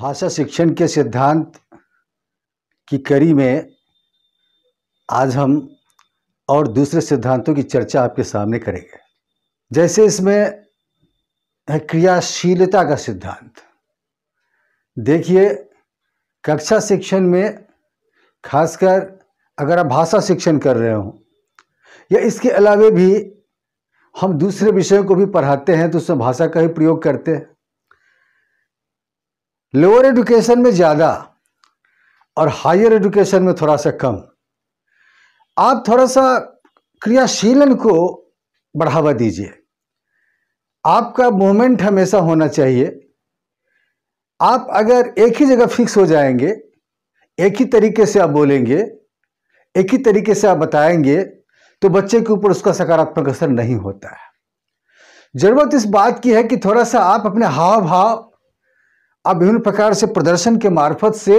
भाषा शिक्षण के सिद्धांत की कड़ी में आज हम और दूसरे सिद्धांतों की चर्चा आपके सामने करेंगे जैसे इसमें है क्रियाशीलता का सिद्धांत देखिए कक्षा शिक्षण में खासकर अगर आप भाषा शिक्षण कर रहे हो या इसके अलावे भी हम दूसरे विषयों को भी पढ़ाते हैं तो उसमें भाषा का ही प्रयोग करते हैं लोअर एजुकेशन में ज़्यादा और हायर एजुकेशन में थोड़ा सा कम आप थोड़ा सा क्रियाशीलन को बढ़ावा दीजिए आपका मूवमेंट हमेशा होना चाहिए आप अगर एक ही जगह फिक्स हो जाएंगे एक ही तरीके से आप बोलेंगे एक ही तरीके से आप बताएंगे तो बच्चे के ऊपर उसका सकारात्मक असर नहीं होता है ज़रूरत इस बात की है कि थोड़ा सा आप अपने हाव भाव आप विभिन्न प्रकार से प्रदर्शन के मार्फत से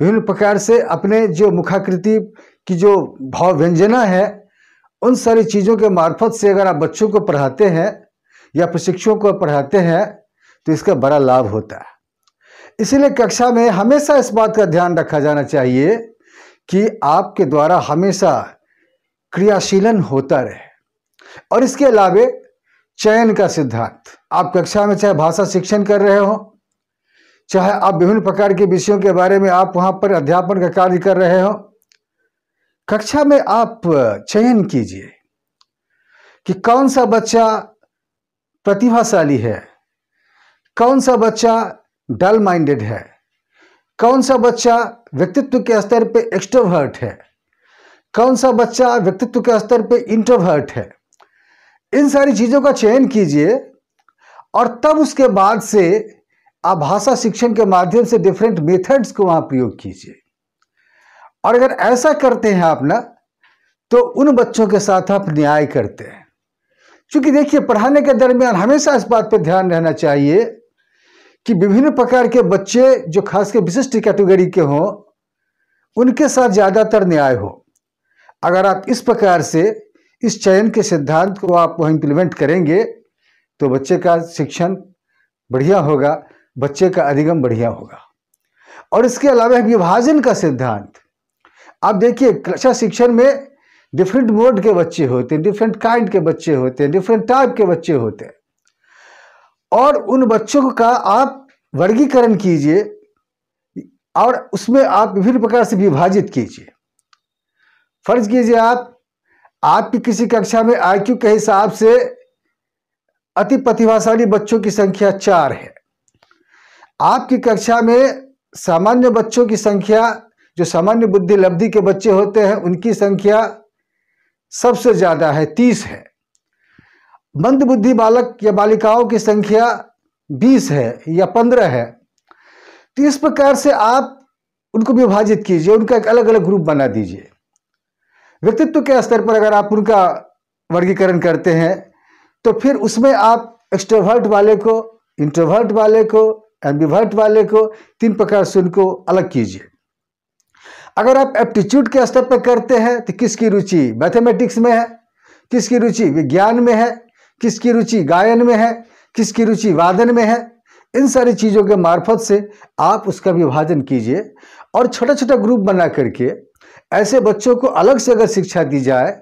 विभिन्न प्रकार से अपने जो मुखाकृति की जो भाव व्यंजना है उन सारी चीज़ों के मार्फत से अगर आप बच्चों को पढ़ाते हैं या प्रशिक्षकों को पढ़ाते हैं तो इसका बड़ा लाभ होता है इसीलिए कक्षा में हमेशा इस बात का ध्यान रखा जाना चाहिए कि आपके द्वारा हमेशा क्रियाशीलन होता रहे और इसके अलावे चयन का सिद्धांत आप कक्षा में चाहे भाषा शिक्षण कर रहे हो चाहे आप विभिन्न प्रकार के विषयों के बारे में आप वहाँ पर अध्यापन का कार्य कर रहे हो कक्षा में आप चयन कीजिए कि कौन सा बच्चा प्रतिभाशाली है कौन सा बच्चा डल माइंडेड है कौन सा बच्चा व्यक्तित्व के स्तर पे एक्सट्रोवर्ट है कौन सा बच्चा व्यक्तित्व के स्तर पे इंट्रोवर्ट है इन सारी चीज़ों का चयन कीजिए और तब उसके बाद से आभाषा शिक्षण के माध्यम से डिफरेंट मेथड्स को वहाँ प्रयोग कीजिए और अगर ऐसा करते हैं आप ना तो उन बच्चों के साथ आप न्याय करते हैं क्योंकि देखिए पढ़ाने के दरमियान हमेशा इस बात पर ध्यान रहना चाहिए कि विभिन्न प्रकार के बच्चे जो खासकर विशिष्ट कैटेगरी के हों उनके साथ ज़्यादातर न्याय हो अगर आप इस प्रकार से इस चयन के सिद्धांत को आप इम्प्लीमेंट करेंगे तो बच्चे का शिक्षण बढ़िया होगा बच्चे का अधिगम बढ़िया होगा और इसके अलावा विभाजन का सिद्धांत आप देखिए कक्षा शिक्षण में डिफरेंट मोड के बच्चे होते हैं डिफरेंट काइंड के बच्चे होते हैं डिफरेंट टाइप के बच्चे होते हैं और उन बच्चों का आप वर्गीकरण कीजिए और उसमें आप विभिन्न प्रकार से विभाजित कीजिए फर्ज कीजिए आप आपकी किसी कक्षा में आईक्यू के हिसाब से अति प्रतिभाशाली बच्चों की संख्या चार है आपकी कक्षा में सामान्य बच्चों की संख्या जो सामान्य बुद्धि लब्धि के बच्चे होते हैं उनकी संख्या सबसे ज़्यादा है तीस है मंद बुद्धि बालक या बालिकाओं की संख्या बीस है या पंद्रह है तो इस प्रकार से आप उनको विभाजित कीजिए उनका एक अलग अलग ग्रुप बना दीजिए व्यक्तित्व के स्तर पर अगर आप उनका वर्गीकरण करते हैं तो फिर उसमें आप एक्स्ट्रोवर्ट वाले को इंट्रोवर्ट वाले को एम्बिवर्ट वाले को तीन प्रकार से उनको अलग कीजिए अगर आप एप्टीट्यूड के स्तर पर करते हैं तो किसकी रुचि मैथमेटिक्स में है किसकी रुचि विज्ञान में है किसकी रुचि गायन में है किसकी रुचि वादन में है इन सारी चीज़ों के मार्फत से आप उसका विभाजन कीजिए और छोटा छोटा ग्रुप बना करके ऐसे बच्चों को अलग से अगर शिक्षा दी जाए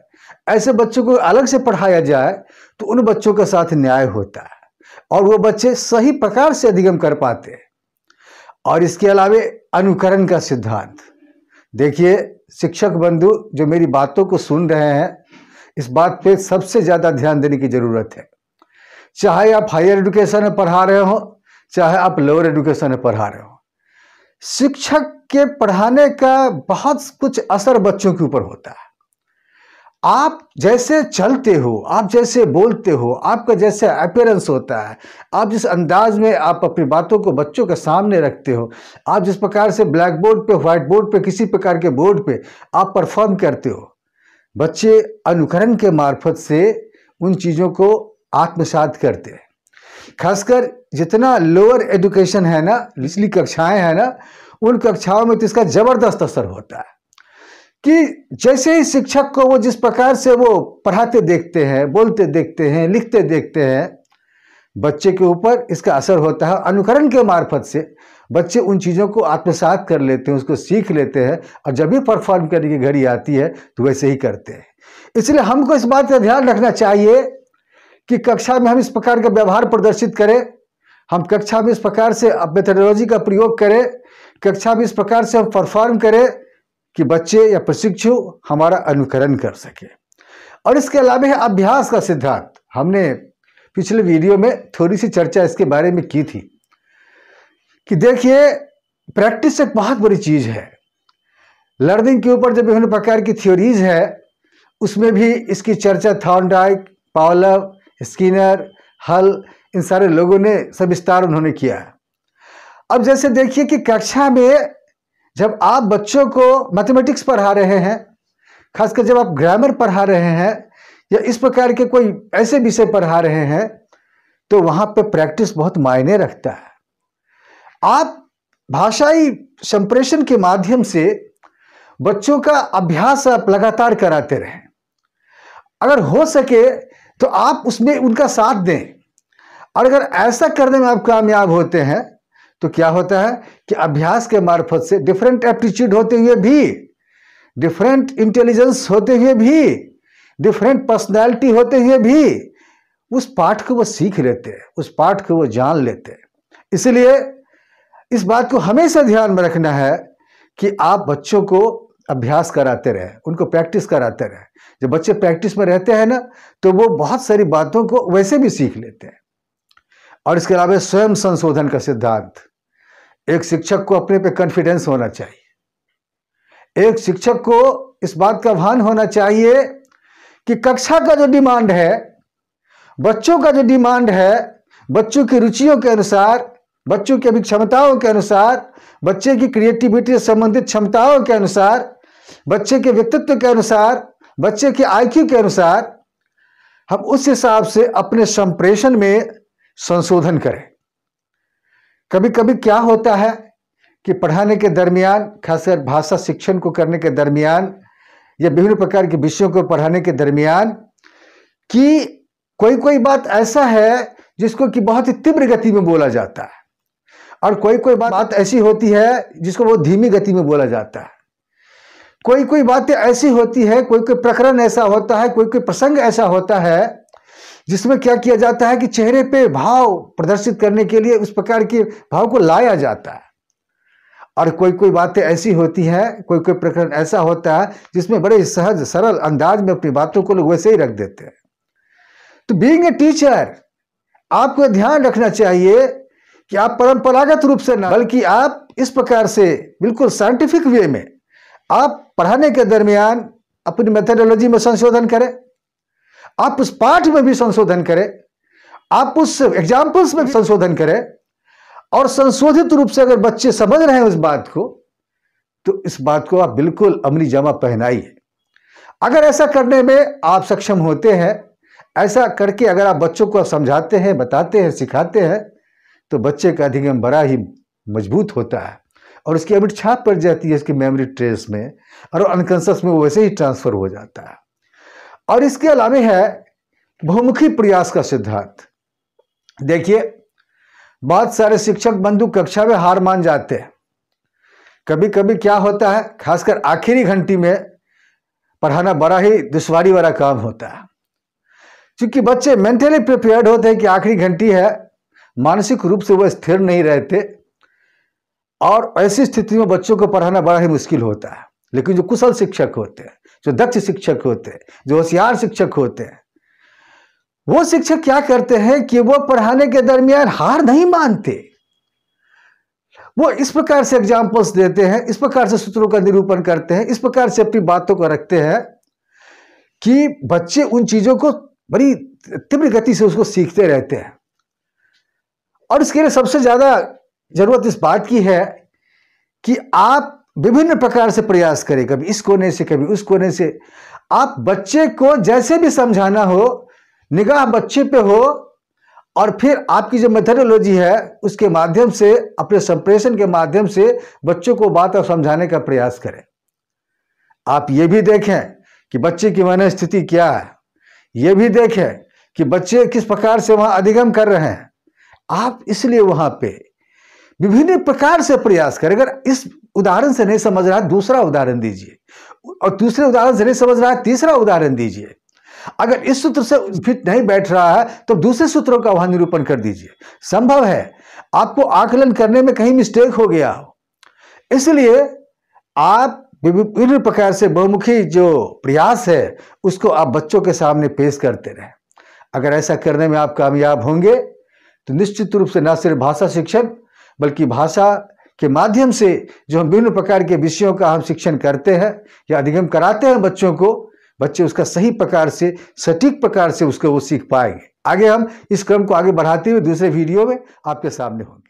ऐसे बच्चों को अलग से पढ़ाया जाए तो उन बच्चों के साथ न्याय होता है और वो बच्चे सही प्रकार से अधिगम कर पाते हैं और इसके अलावे अनुकरण का सिद्धांत देखिए शिक्षक बंधु जो मेरी बातों को सुन रहे हैं इस बात पे सबसे ज़्यादा ध्यान देने की ज़रूरत है चाहे आप हायर एजुकेशन में पढ़ा रहे हो चाहे आप लोअर एजुकेशन में पढ़ा रहे हो शिक्षक के पढ़ाने का बहुत कुछ असर बच्चों के ऊपर होता है आप जैसे चलते हो आप जैसे बोलते हो आपका जैसे अपेयरेंस होता है आप जिस अंदाज में आप अपनी बातों को बच्चों के सामने रखते हो आप जिस प्रकार से ब्लैक बोर्ड पे व्हाइट बोर्ड पे किसी प्रकार के बोर्ड पे आप परफॉर्म करते हो बच्चे अनुकरण के मार्फत से उन चीज़ों को आत्मसात करते हैं खासकर जितना लोअर एजुकेशन है ना निचली कक्षाएँ हैं ना उन कक्षाओं में तो इसका ज़बरदस्त असर होता है कि जैसे ही शिक्षक को वो जिस प्रकार से वो पढ़ाते देखते हैं बोलते देखते हैं लिखते देखते हैं बच्चे के ऊपर इसका असर होता है अनुकरण के मार्फत से बच्चे उन चीज़ों को आत्मसात कर लेते हैं उसको सीख लेते हैं और जब भी परफॉर्म करने की घड़ी आती है तो वैसे ही करते हैं इसलिए हमको इस बात का ध्यान रखना चाहिए कि कक्षा में हम इस प्रकार का व्यवहार प्रदर्शित करें हम कक्षा में इस प्रकार से मेथडोलॉजी का प्रयोग करें कक्षा में इस प्रकार से हम परफॉर्म करें कि बच्चे या प्रशिक्षु हमारा अनुकरण कर सके और इसके अलावा है अभ्यास का सिद्धांत हमने पिछले वीडियो में थोड़ी सी चर्चा इसके बारे में की थी कि देखिए प्रैक्टिस एक बहुत बड़ी चीज़ है लर्निंग के ऊपर जब विभिन्न प्रकार की थ्योरीज है उसमें भी इसकी चर्चा थॉर्नडाइक पावलव स्किनर हल इन सारे लोगों ने सविस्तार उन्होंने किया है अब जैसे देखिए कि कक्षा में जब आप बच्चों को मैथमेटिक्स पढ़ा रहे हैं खासकर जब आप ग्रामर पढ़ा रहे हैं या इस प्रकार के कोई ऐसे विषय पढ़ा रहे हैं तो वहाँ पे प्रैक्टिस बहुत मायने रखता है आप भाषाई संप्रेषण के माध्यम से बच्चों का अभ्यास आप लगातार कराते रहें अगर हो सके तो आप उसमें उनका साथ दें और अगर ऐसा करने में आप कामयाब होते हैं तो क्या होता है कि अभ्यास के मार्फत से डिफरेंट एप्टीट्यूड होते हुए भी डिफरेंट इंटेलिजेंस होते हुए भी डिफरेंट पर्सनैलिटी होते हुए भी उस पाठ को वो सीख लेते हैं उस पाठ को वो जान लेते हैं इसलिए इस बात को हमेशा ध्यान में रखना है कि आप बच्चों को अभ्यास कराते रहें उनको प्रैक्टिस कराते रहें जब बच्चे प्रैक्टिस में रहते हैं ना तो वो बहुत सारी बातों को वैसे भी सीख लेते हैं और इसके अलावा स्वयं संशोधन का सिद्धांत एक शिक्षक को अपने पे कॉन्फिडेंस होना चाहिए एक शिक्षक को इस बात का भान होना चाहिए कि कक्षा का जो डिमांड है बच्चों का जो डिमांड है बच्चों की रुचियों के अनुसार बच्चों की अभी क्षमताओं के अनुसार बच्चे की क्रिएटिविटी से संबंधित क्षमताओं के अनुसार बच्चे के व्यक्तित्व के अनुसार बच्चे के आईक्यू के अनुसार हम उस हिसाब से अपने संप्रेषण में संशोधन करें कभी कभी क्या होता है कि पढ़ाने के दरमियान खासकर भाषा शिक्षण को करने के दरमियान या विभिन्न प्रकार के विषयों को पढ़ाने के दरमियान कि कोई कोई बात ऐसा है जिसको कि बहुत ही तीव्र गति में बोला जाता है और कोई कोई बात बात ऐसी होती है जिसको बहुत धीमी गति में बोला जाता है कोई कोई बातें ऐसी होती है कोई कोई प्रकरण ऐसा होता है कोई कोई प्रसंग ऐसा होता है जिसमें क्या किया जाता है कि चेहरे पे भाव प्रदर्शित करने के लिए उस प्रकार के भाव को लाया जाता है और कोई कोई बातें ऐसी होती है कोई कोई प्रकरण ऐसा होता है जिसमें बड़े सहज सरल अंदाज में अपनी बातों को लोग वैसे ही रख देते हैं तो बींग ए टीचर आपको ध्यान रखना चाहिए कि आप परंपरागत रूप से ना बल्कि आप इस प्रकार से बिल्कुल साइंटिफिक वे में आप पढ़ाने के दरमियान अपनी मेथडोलॉजी में संशोधन करें आप उस पाठ में भी संशोधन करें आप उस एग्जाम्पल्स में भी संशोधन करें और संशोधित रूप से अगर बच्चे समझ रहे हैं उस बात को तो इस बात को आप बिल्कुल अमली जमा पहनाइए अगर ऐसा करने में आप सक्षम होते हैं ऐसा करके अगर आप बच्चों को समझाते हैं बताते हैं सिखाते हैं तो बच्चे का अधिगम बड़ा ही मजबूत होता है और उसकी अमिट छाप पड़ जाती है उसकी मेमोरी ट्रेस में और अनकॉन्सस में वो वैसे ही ट्रांसफ़र हो जाता है और इसके अलावे है बहुमुखी प्रयास का सिद्धांत देखिए बहुत सारे शिक्षक बंधु कक्षा में हार मान जाते हैं कभी कभी क्या होता है खासकर आखिरी घंटी में पढ़ाना बड़ा ही दुश्वारी वाला काम होता है क्योंकि बच्चे मेंटली प्रिपेयर्ड होते हैं कि आखिरी घंटी है मानसिक रूप से वह स्थिर नहीं रहते और ऐसी स्थिति में बच्चों को पढ़ाना बड़ा ही मुश्किल होता है लेकिन जो कुशल शिक्षक होते हैं जो दक्ष शिक्षक होते हैं जो होशियार शिक्षक होते हैं वो शिक्षक क्या करते हैं कि वो पढ़ाने के दरमियान हार नहीं मानते वो इस प्रकार से एग्जाम्पल्स देते हैं इस प्रकार से सूत्रों का निरूपण करते हैं इस प्रकार से अपनी बातों को रखते हैं कि बच्चे उन चीज़ों को बड़ी तीव्र गति से उसको सीखते रहते हैं और इसके लिए सबसे ज़्यादा ज़रूरत इस बात की है कि आप विभिन्न प्रकार से प्रयास करें कभी इस कोने से कभी उस कोने से आप बच्चे को जैसे भी समझाना हो निगाह बच्चे पे हो और फिर आपकी जो मेथडोलॉजी है उसके माध्यम से अपने संप्रेषण के माध्यम से बच्चों को बात और समझाने का प्रयास करें आप ये भी देखें कि बच्चे की मन स्थिति क्या है ये भी देखें कि बच्चे किस प्रकार से वहाँ अधिगम कर रहे हैं आप इसलिए वहाँ पे विभिन्न प्रकार से प्रयास करें अगर इस उदाहरण से नहीं समझ रहा दूसरा उदाहरण दीजिए और दूसरे उदाहरण से नहीं समझ रहा तीसरा उदाहरण दीजिए अगर इस सूत्र से फिट नहीं बैठ रहा है तो दूसरे सूत्रों का वहां निरूपण कर दीजिए संभव है आपको आकलन करने में कहीं मिस्टेक हो गया हो इसलिए आप विभिन्न प्रकार से बहुमुखी जो प्रयास है उसको आप बच्चों के सामने पेश करते रहें अगर ऐसा करने में आप कामयाब होंगे तो निश्चित रूप से न सिर्फ भाषा शिक्षण बल्कि भाषा के माध्यम से जो हम विभिन्न प्रकार के विषयों का हम शिक्षण करते हैं या अधिगम कराते हैं बच्चों को बच्चे उसका सही प्रकार से सटीक प्रकार से उसको वो सीख पाएंगे आगे हम इस क्रम को आगे बढ़ाते हुए दूसरे वीडियो में आपके सामने होंगे